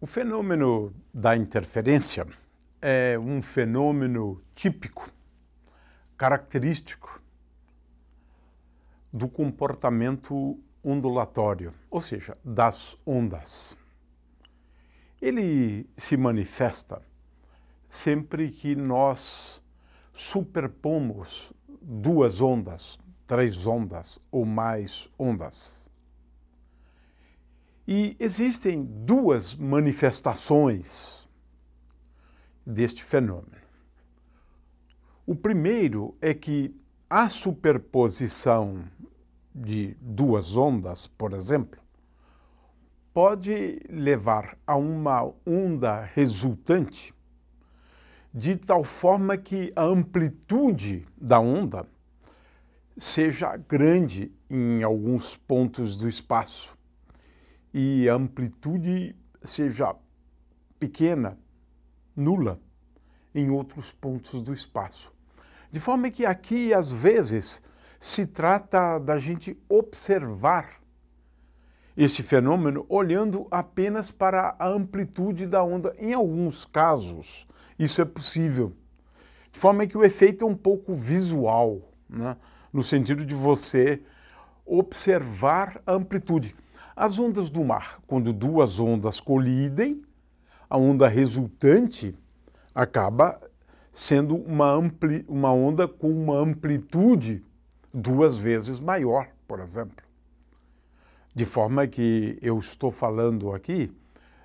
O fenômeno da interferência é um fenômeno típico, característico do comportamento ondulatório, ou seja, das ondas. Ele se manifesta sempre que nós superpomos duas ondas, três ondas ou mais ondas. E existem duas manifestações deste fenômeno. O primeiro é que a superposição de duas ondas, por exemplo, pode levar a uma onda resultante de tal forma que a amplitude da onda seja grande em alguns pontos do espaço e a amplitude seja pequena, nula, em outros pontos do espaço. De forma que aqui, às vezes, se trata da gente observar esse fenômeno olhando apenas para a amplitude da onda. Em alguns casos, isso é possível. De forma que o efeito é um pouco visual, né? no sentido de você observar a amplitude. As ondas do mar, quando duas ondas colidem, a onda resultante acaba sendo uma, ampli, uma onda com uma amplitude duas vezes maior, por exemplo. De forma que eu estou falando aqui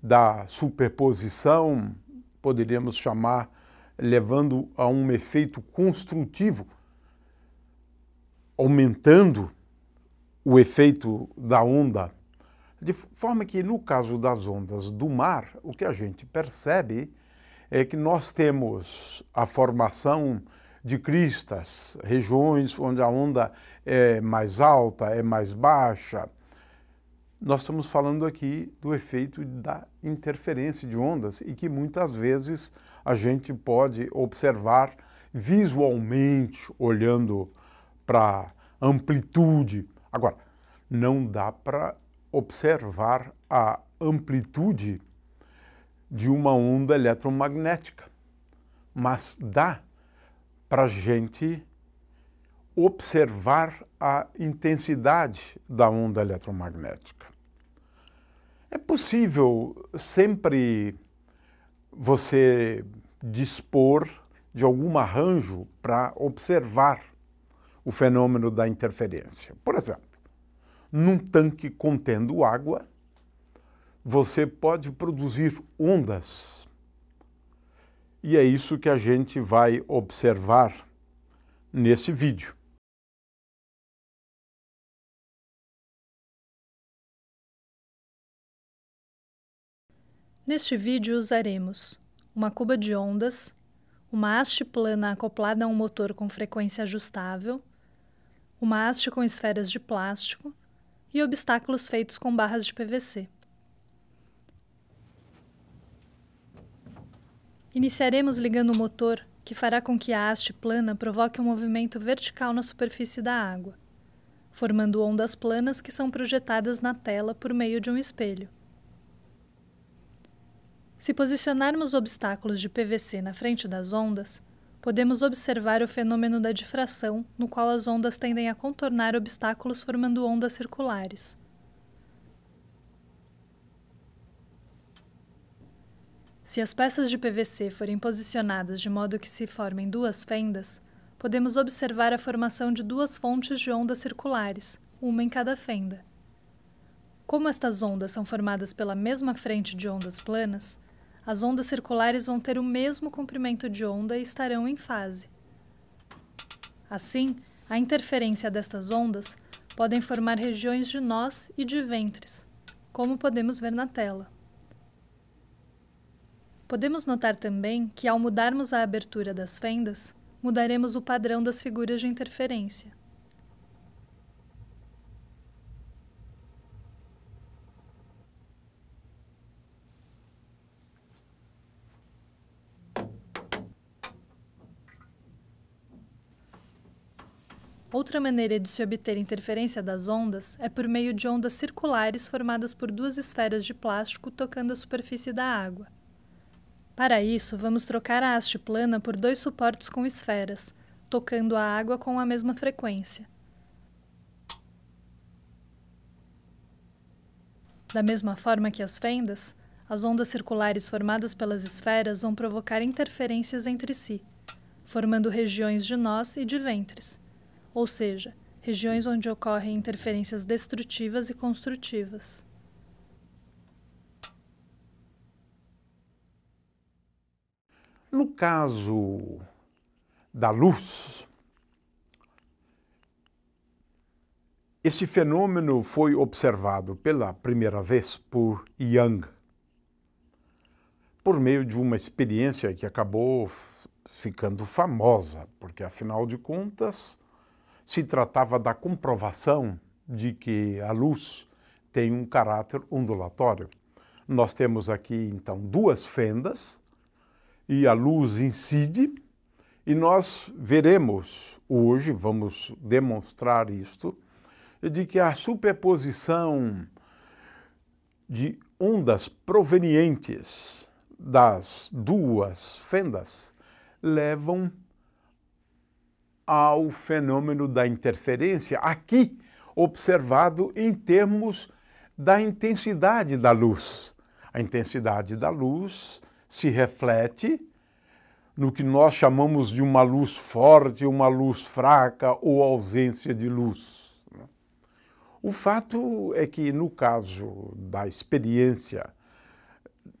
da superposição poderíamos chamar, levando a um efeito construtivo, aumentando o efeito da onda, de forma que, no caso das ondas do mar, o que a gente percebe é que nós temos a formação de cristas, regiões onde a onda é mais alta, é mais baixa, nós estamos falando aqui do efeito da interferência de ondas e que muitas vezes a gente pode observar visualmente, olhando para amplitude. Agora, não dá para observar a amplitude de uma onda eletromagnética, mas dá para a gente observar a intensidade da onda eletromagnética. É possível sempre você dispor de algum arranjo para observar o fenômeno da interferência. Por exemplo, num tanque contendo água, você pode produzir ondas. E é isso que a gente vai observar nesse vídeo. Neste vídeo usaremos uma cuba de ondas, uma haste plana acoplada a um motor com frequência ajustável, uma haste com esferas de plástico e obstáculos feitos com barras de PVC. Iniciaremos ligando o motor, que fará com que a haste plana provoque um movimento vertical na superfície da água, formando ondas planas que são projetadas na tela por meio de um espelho. Se posicionarmos obstáculos de PVC na frente das ondas, podemos observar o fenômeno da difração, no qual as ondas tendem a contornar obstáculos formando ondas circulares. Se as peças de PVC forem posicionadas de modo que se formem duas fendas, podemos observar a formação de duas fontes de ondas circulares, uma em cada fenda. Como estas ondas são formadas pela mesma frente de ondas planas, as ondas circulares vão ter o mesmo comprimento de onda e estarão em fase. Assim, a interferência destas ondas podem formar regiões de nós e de ventres, como podemos ver na tela. Podemos notar também que, ao mudarmos a abertura das fendas, mudaremos o padrão das figuras de interferência. Outra maneira de se obter interferência das ondas é por meio de ondas circulares formadas por duas esferas de plástico tocando a superfície da água. Para isso, vamos trocar a haste plana por dois suportes com esferas, tocando a água com a mesma frequência. Da mesma forma que as fendas, as ondas circulares formadas pelas esferas vão provocar interferências entre si, formando regiões de nós e de ventres ou seja, regiões onde ocorrem interferências destrutivas e construtivas. No caso da luz, esse fenômeno foi observado pela primeira vez por Young, por meio de uma experiência que acabou ficando famosa, porque afinal de contas se tratava da comprovação de que a luz tem um caráter ondulatório. Nós temos aqui então duas fendas e a luz incide e nós veremos hoje, vamos demonstrar isto, de que a superposição de ondas provenientes das duas fendas levam ao fenômeno da interferência, aqui observado em termos da intensidade da luz. A intensidade da luz se reflete no que nós chamamos de uma luz forte, uma luz fraca ou ausência de luz. O fato é que, no caso da experiência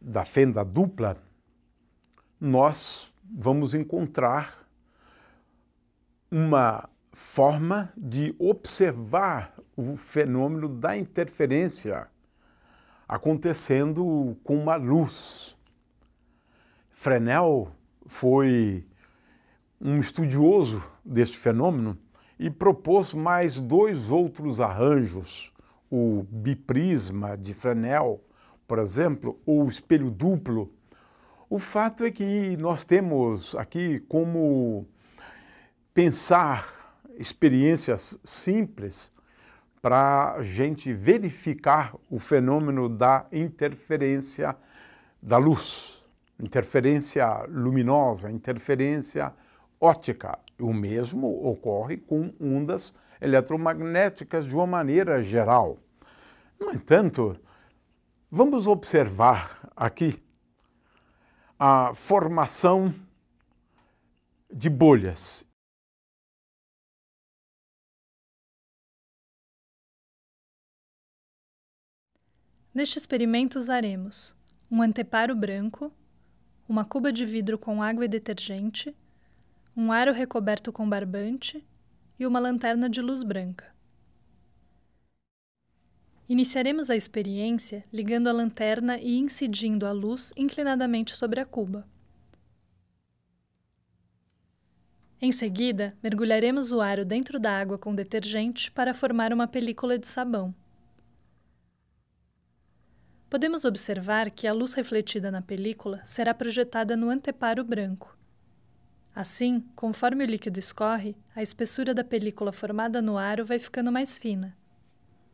da fenda dupla, nós vamos encontrar uma forma de observar o fenômeno da interferência acontecendo com uma luz. Fresnel foi um estudioso deste fenômeno e propôs mais dois outros arranjos, o biprisma de Fresnel, por exemplo, ou o espelho duplo. O fato é que nós temos aqui como pensar experiências simples para a gente verificar o fenômeno da interferência da luz, interferência luminosa, interferência ótica. O mesmo ocorre com ondas eletromagnéticas de uma maneira geral. No entanto, vamos observar aqui a formação de bolhas Neste experimento usaremos um anteparo branco, uma cuba de vidro com água e detergente, um aro recoberto com barbante e uma lanterna de luz branca. Iniciaremos a experiência ligando a lanterna e incidindo a luz inclinadamente sobre a cuba. Em seguida, mergulharemos o aro dentro da água com detergente para formar uma película de sabão podemos observar que a luz refletida na película será projetada no anteparo branco. Assim, conforme o líquido escorre, a espessura da película formada no aro vai ficando mais fina.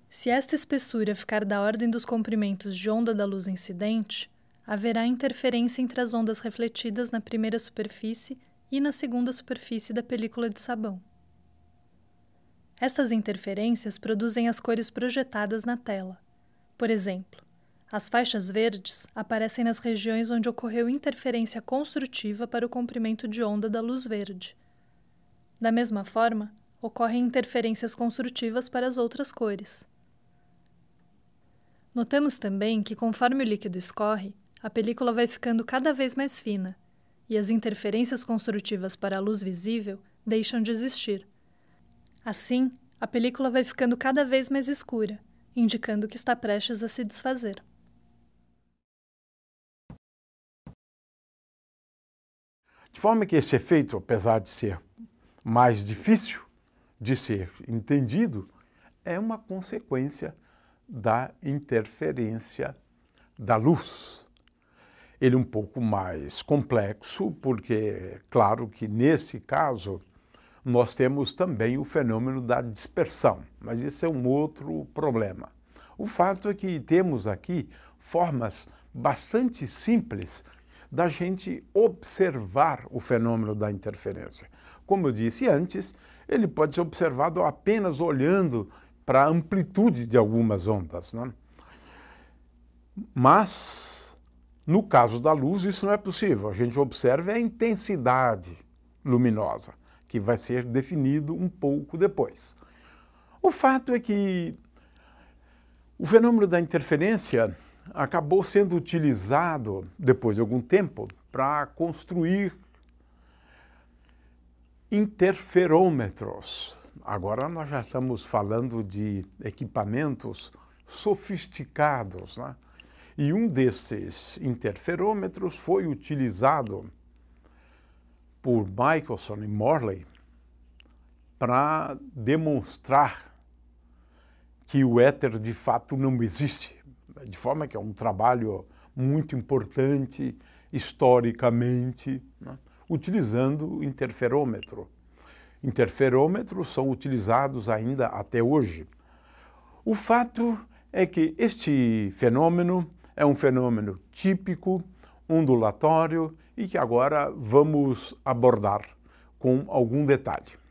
Se esta espessura ficar da ordem dos comprimentos de onda da luz incidente, haverá interferência entre as ondas refletidas na primeira superfície e na segunda superfície da película de sabão. Estas interferências produzem as cores projetadas na tela. Por exemplo, as faixas verdes aparecem nas regiões onde ocorreu interferência construtiva para o comprimento de onda da luz verde. Da mesma forma, ocorrem interferências construtivas para as outras cores. Notamos também que, conforme o líquido escorre, a película vai ficando cada vez mais fina, e as interferências construtivas para a luz visível deixam de existir. Assim, a película vai ficando cada vez mais escura, indicando que está prestes a se desfazer. De forma que esse efeito, apesar de ser mais difícil de ser entendido, é uma consequência da interferência da luz. Ele é um pouco mais complexo, porque, é claro que nesse caso, nós temos também o fenômeno da dispersão, mas esse é um outro problema. O fato é que temos aqui formas bastante simples da gente observar o fenômeno da interferência. Como eu disse antes, ele pode ser observado apenas olhando para a amplitude de algumas ondas. Né? Mas, no caso da luz, isso não é possível. A gente observa a intensidade luminosa, que vai ser definido um pouco depois. O fato é que o fenômeno da interferência acabou sendo utilizado, depois de algum tempo, para construir interferômetros. Agora nós já estamos falando de equipamentos sofisticados, né? E um desses interferômetros foi utilizado por Michelson e Morley para demonstrar que o éter de fato não existe de forma que é um trabalho muito importante historicamente, né? utilizando o interferômetro. Interferômetros são utilizados ainda até hoje. O fato é que este fenômeno é um fenômeno típico, ondulatório e que agora vamos abordar com algum detalhe.